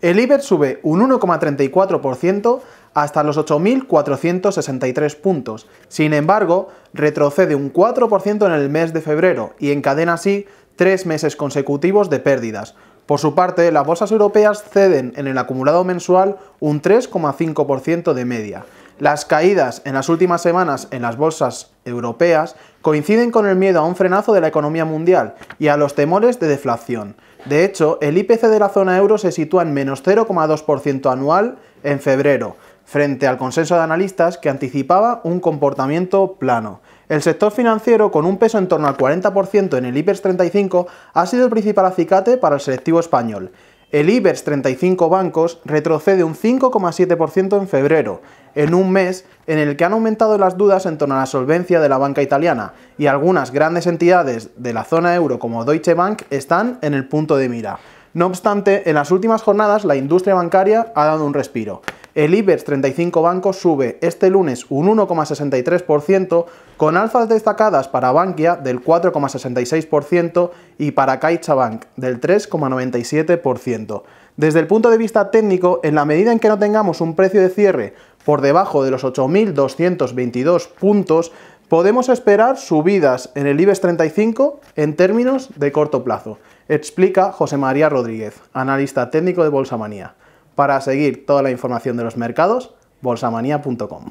El IBEX sube un 1,34% hasta los 8.463 puntos. Sin embargo, retrocede un 4% en el mes de febrero y encadena así tres meses consecutivos de pérdidas. Por su parte, las bolsas europeas ceden en el acumulado mensual un 3,5% de media. Las caídas en las últimas semanas en las bolsas europeas coinciden con el miedo a un frenazo de la economía mundial y a los temores de deflación. De hecho, el IPC de la zona euro se sitúa en menos 0,2% anual en febrero, frente al consenso de analistas que anticipaba un comportamiento plano. El sector financiero, con un peso en torno al 40% en el IBEX 35, ha sido el principal acicate para el selectivo español. El IBEX 35 bancos retrocede un 5,7% en febrero, en un mes en el que han aumentado las dudas en torno a la solvencia de la banca italiana, y algunas grandes entidades de la zona euro como Deutsche Bank están en el punto de mira. No obstante, en las últimas jornadas la industria bancaria ha dado un respiro. El IBEX 35 Banco sube este lunes un 1,63%, con alzas destacadas para Bankia del 4,66% y para CaixaBank del 3,97%. Desde el punto de vista técnico, en la medida en que no tengamos un precio de cierre por debajo de los 8.222 puntos, podemos esperar subidas en el IBEX 35 en términos de corto plazo, explica José María Rodríguez, analista técnico de Bolsa Manía. Para seguir toda la información de los mercados, bolsamanía.com.